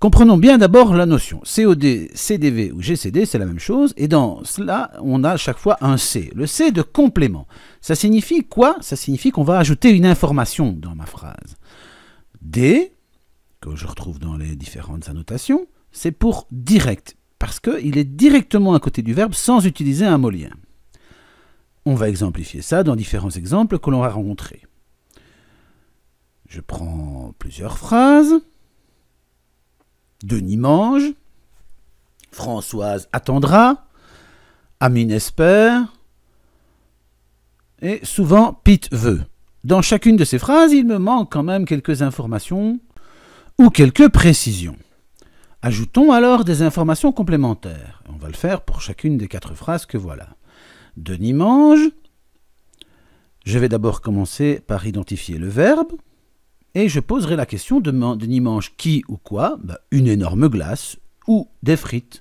Comprenons bien d'abord la notion. COD, CDV ou GCD, c'est la même chose. Et dans cela, on a à chaque fois un C. Le C de complément. Ça signifie quoi Ça signifie qu'on va ajouter une information dans ma phrase. D, que je retrouve dans les différentes annotations, c'est pour direct. Parce qu'il est directement à côté du verbe sans utiliser un mot lien. On va exemplifier ça dans différents exemples que l'on va rencontrer. Je prends plusieurs phrases. Denis mange, Françoise attendra, Amine espère, et souvent Pete veut. Dans chacune de ces phrases, il me manque quand même quelques informations ou quelques précisions. Ajoutons alors des informations complémentaires. On va le faire pour chacune des quatre phrases que voilà. Denis mange. Je vais d'abord commencer par identifier le verbe. Et je poserai la question de, mange mange qui ou quoi bah, Une énorme glace, ou des frites,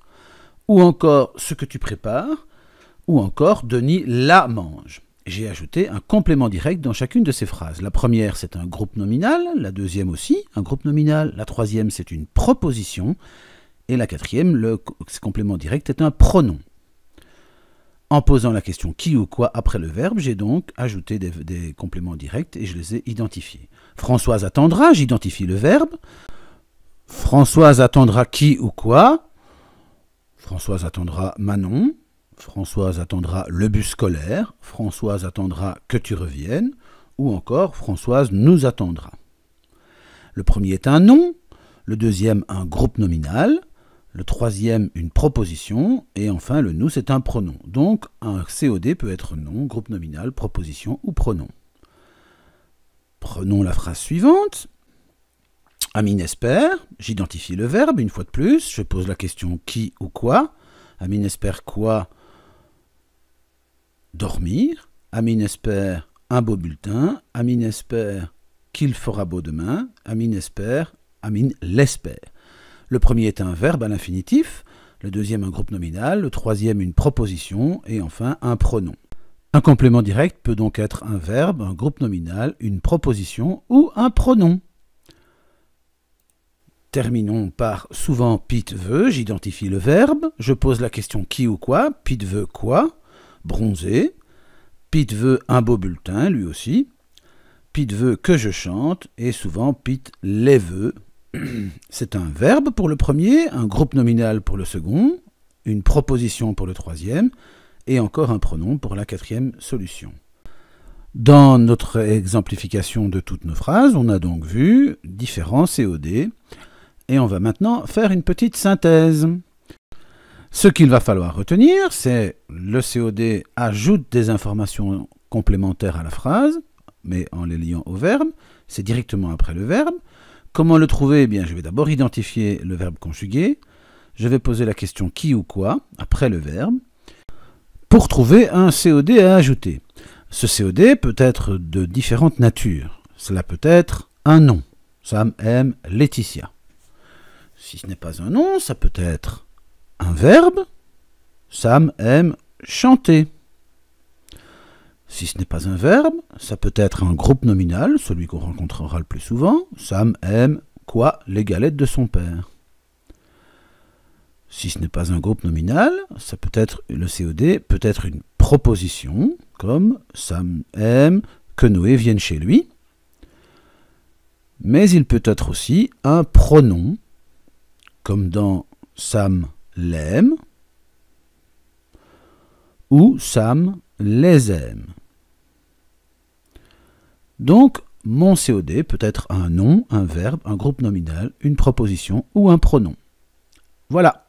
ou encore ce que tu prépares, ou encore Denis la mange. J'ai ajouté un complément direct dans chacune de ces phrases. La première, c'est un groupe nominal, la deuxième aussi, un groupe nominal, la troisième, c'est une proposition, et la quatrième, le complément direct est un pronom. En posant la question qui ou quoi après le verbe, j'ai donc ajouté des, compléments directs et je les ai identifiés. Françoise attendra, j'identifie le verbe. Françoise attendra qui ou quoi. Françoise attendra Manon. Françoise attendra le bus scolaire. Françoise attendra que tu reviennes. Ou encore Françoise nous attendra. Le premier est un nom, le deuxième un groupe nominal, le troisième, une proposition. Et enfin, le nous, c'est un pronom. Donc, un COD peut être nom, groupe nominal, proposition ou pronom. Prenons la phrase suivante. Amine espère. J'identifie le verbe, une fois de plus. Je pose la question qui ou quoi. Amine espère quoi Dormir. Amine espère un beau bulletin. Amine espère qu'il fera beau demain. Amine espère. Amine l'espère. Le premier est un verbe à l'infinitif, le deuxième un groupe nominal, le troisième une proposition et enfin un pronom. Un complément direct peut donc être un verbe, un groupe nominal, une proposition ou un pronom. Terminons par souvent Pete veut, j'identifie le verbe, je pose la question qui ou quoi, Pete veut quoi, bronzé, Pete veut un beau bulletin lui aussi, Pete veut que je chante et souvent Pete les veut, c'est un verbe pour le premier, un groupe nominal pour le second, une proposition pour le troisième, et encore un pronom pour la quatrième solution. Dans notre exemplification de toutes nos phrases, on a donc vu différents COD, et on va maintenant faire une petite synthèse. Ce qu'il va falloir retenir, c'est le COD ajoute des informations complémentaires à la phrase, mais en les liant au verbe, c'est directement après le verbe, Comment le trouver eh bien, Je vais d'abord identifier le verbe conjugué. Je vais poser la question qui ou quoi après le verbe pour trouver un COD à ajouter. Ce COD peut être de différentes natures. Cela peut être un nom. Sam aime Laetitia. Si ce n'est pas un nom, ça peut être un verbe. Sam aime chanter. Si ce n'est pas un verbe, ça peut être un groupe nominal, celui qu'on rencontrera le plus souvent. Sam aime quoi les galettes de son père. Si ce n'est pas un groupe nominal, ça peut être le COD, peut être une proposition, comme Sam aime que Noé vienne chez lui. Mais il peut être aussi un pronom, comme dans Sam l'aime ou Sam les aime. Donc, mon COD peut être un nom, un verbe, un groupe nominal, une proposition ou un pronom. Voilà.